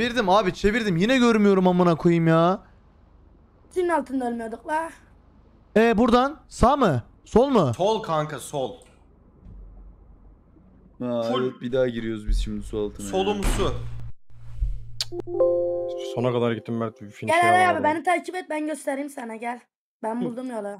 Çevirdim abi çevirdim. Yine görmüyorum amına koyayım ya. Senin altında ölmüyorduk la. Ee buradan sağ mı? Sol mu? Sol kanka sol. Ha, evet, bir daha giriyoruz biz şimdi su altına. Solumsu. Sona kadar gittim Mert. Gel Araya abi beni takip et ben göstereyim sana gel. Ben buldum yolu.